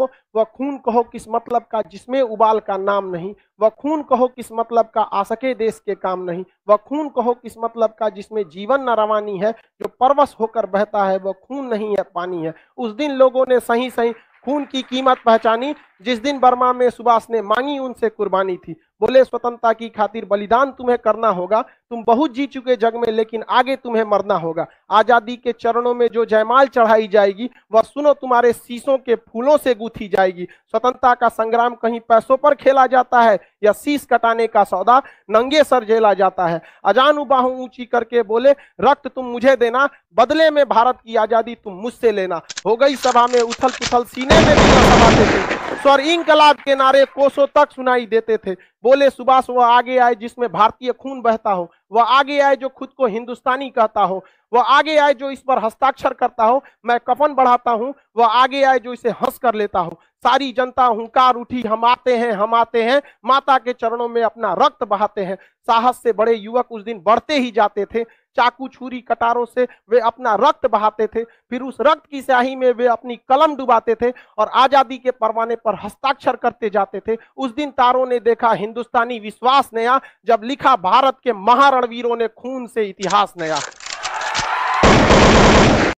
वह खून कहो किस मतलब का जिसमें उबाल का नाम नहीं वह खून कहो किस मतलब का आ सके देश के काम नहीं वह खून कहो किस मतलब का जिसमें जीवन न रवानी है जो परवश होकर बहता है वह खून नहीं है पानी है उस दिन लोगों ने सही सही खून की कीमत पहचानी जिस दिन बर्मा में सुभाष ने मांगी उनसे कुर्बानी थी बोले स्वतंत्रता की खातिर बलिदान तुम्हें करना होगा तुम बहुत जी चुके जग में लेकिन आगे तुम्हें मरना होगा आजादी के चरणों में जो जयमाल चढ़ाई जाएगी वह सुनो तुम्हारे शीशों के फूलों से गूथी जाएगी स्वतंत्रता का संग्राम कहीं पैसों पर खेला जाता है या शीश कटाने का सौदा नंगे सर झेला जाता है अजान उबाहू ऊंची करके बोले रक्त तुम मुझे देना बदले में भारत की आजादी तुम मुझसे लेना हो गई सभा में उथल पुथल सीने में सभा स्वर इंकलाब के नारे कोसों तक सुनाई देते थे बोले सुभाष वह आगे आए जिसमें भारतीय खून बहता हो वह आगे आए जो खुद को हिंदुस्तानी कहता हो वह आगे आए जो इस पर हस्ताक्षर करता हो मैं कफन बढ़ाता हूँ वह आगे आए जो इसे हंस कर लेता हूँ सारी जनता हुंकार उठी हम आते हैं हम आते हैं माता के चरणों में अपना रक्त बहाते हैं साहस से बड़े युवक उस दिन बढ़ते ही जाते थे चाकू छुरी कटारों से वे अपना रक्त बहाते थे फिर उस रक्त की स्याही में वे अपनी कलम डुबाते थे और आजादी के परवाने पर हस्ताक्षर करते जाते थे उस दिन तारों ने देखा हिंदुस्तानी विश्वास नया जब लिखा भारत के महारणवीरों ने खून से इतिहास नया